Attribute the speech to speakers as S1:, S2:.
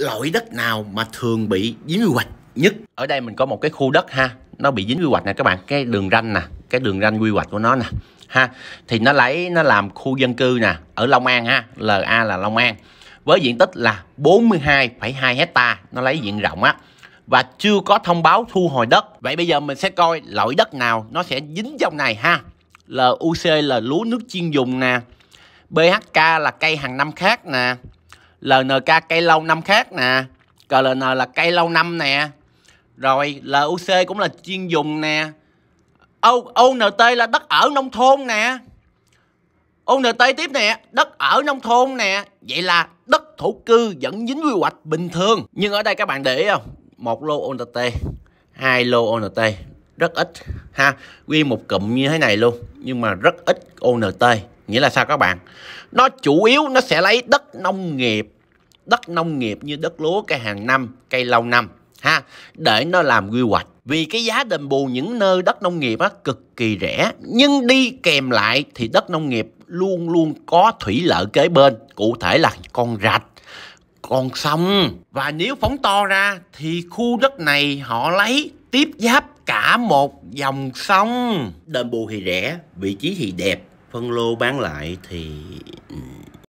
S1: loại đất nào mà thường bị dính quy hoạch nhất ở đây mình có một cái khu đất ha nó bị dính quy hoạch nè các bạn cái đường ranh nè cái đường ranh quy hoạch của nó nè ha thì nó lấy nó làm khu dân cư nè ở Long An ha LA là Long An với diện tích là 42,2 hecta nó lấy diện rộng á và chưa có thông báo thu hồi đất vậy bây giờ mình sẽ coi loại đất nào nó sẽ dính trong này ha LUC là lúa nước chuyên dùng nè BHK là cây hàng năm khác nè LNK cây lâu năm khác nè CLN là cây lâu năm nè rồi LUC cũng là chuyên dùng nè ONT là đất ở nông thôn nè ONT tiếp nè đất ở nông thôn nè vậy là đất thổ cư vẫn dính quy hoạch bình thường nhưng ở đây các bạn để ý không một lô ONT hai lô ONT rất ít ha quy một cụm như thế này luôn nhưng mà rất ít ONT nghĩa là sao các bạn nó chủ yếu nó sẽ lấy đất nông nghiệp đất nông nghiệp như đất lúa cây hàng năm cây lâu năm ha để nó làm quy hoạch vì cái giá đền bù những nơi đất nông nghiệp á, cực kỳ rẻ nhưng đi kèm lại thì đất nông nghiệp luôn luôn có thủy lợi kế bên cụ thể là con rạch con sông và nếu phóng to ra thì khu đất này họ lấy tiếp giáp cả một dòng sông đền bù thì rẻ vị trí thì đẹp phân lô bán lại thì ừ,